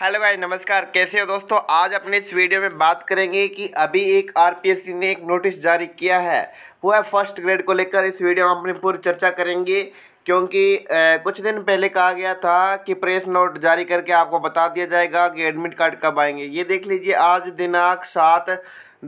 hello guys नमस्कार कैसे हो दोस्तों आज अपने इस वीडियो में बात करेंगे कि अभी एक आरपीएससी ने एक नोटिस जारी किया है वो है फर्स्ट ग्रेड को लेकर इस वीडियो में अपनी पूरी चर्चा करेंगे क्योंकि कुछ दिन पहले कहा गया था कि प्रेस नोट जारी करके आपको बता दिया जाएगा कि एडमिट कार्ड कब आएंगे ये देख लीजिए आज दिनांक सात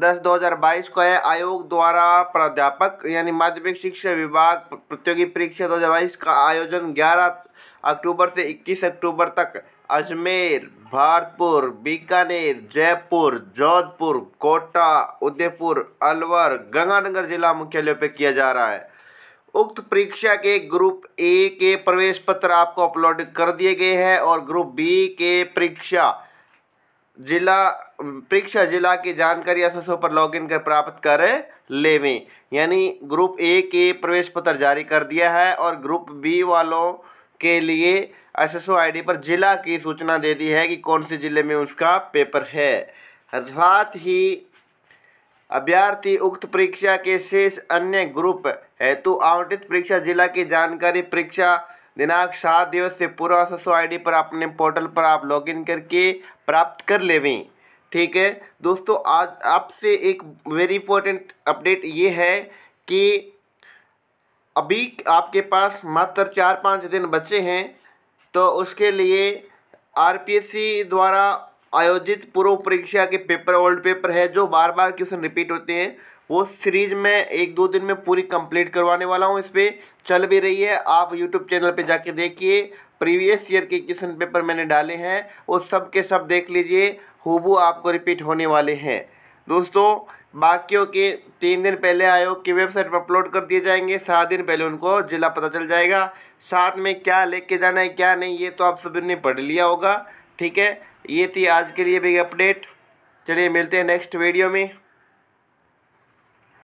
दस दो हज़ार बाईस को है आयोग द्वारा प्राध्यापक यानी माध्यमिक शिक्षा विभाग प्रतियोगी परीक्षा दो हज़ार बाईस का आयोजन ग्यारह अक्टूबर से इक्कीस अक्टूबर तक अजमेर भारतपुर बीकानेर जयपुर जोधपुर कोटा उदयपुर अलवर गंगानगर जिला मुख्यालयों पर किया जा रहा है उक्त परीक्षा के ग्रुप ए के प्रवेश पत्र आपको अपलोड कर दिए गए हैं और ग्रुप बी के परीक्षा जिला परीक्षा जिला की जानकारी एस पर लॉगिन कर प्राप्त कर लेवें यानी ग्रुप ए के प्रवेश पत्र जारी कर दिया है और ग्रुप बी वालों के लिए एस एस पर जिला की सूचना दे दी है कि कौन से ज़िले में उसका पेपर है साथ ही अभ्यर्थी उक्त परीक्षा के शेष अन्य ग्रुप हेतु आवंटित परीक्षा जिला की जानकारी परीक्षा दिनांक सात दिवस से पूर्व सो आई पर अपने पोर्टल पर आप लॉगिन करके प्राप्त कर लेवें ठीक है दोस्तों आज आपसे एक वेरी इंपॉर्टेंट अपडेट ये है कि अभी आपके पास मात्र चार पाँच दिन बचे हैं तो उसके लिए आरपीएससी द्वारा आयोजित पूर्व परीक्षा के पेपर ओल्ड पेपर है जो बार बार क्वेश्चन रिपीट होते हैं वो सीरीज में एक दो दिन में पूरी कंप्लीट करवाने वाला हूँ इस पर चल भी रही है आप यूट्यूब चैनल पे जाके देखिए प्रीवियस ईयर के क्वेश्चन पेपर मैंने डाले हैं वो सब के सब देख लीजिए हुबू आपको रिपीट होने वाले हैं दोस्तों बाकियों के तीन दिन पहले आयोग की वेबसाइट पर अपलोड कर दिए जाएंगे सात दिन पहले उनको जिला पता चल जाएगा साथ में क्या लेके जाना है क्या नहीं ये तो आप सभी ने पढ़ लिया होगा ठीक है ये थी आज के लिए बिग अपडेट चलिए मिलते हैं नेक्स्ट वीडियो में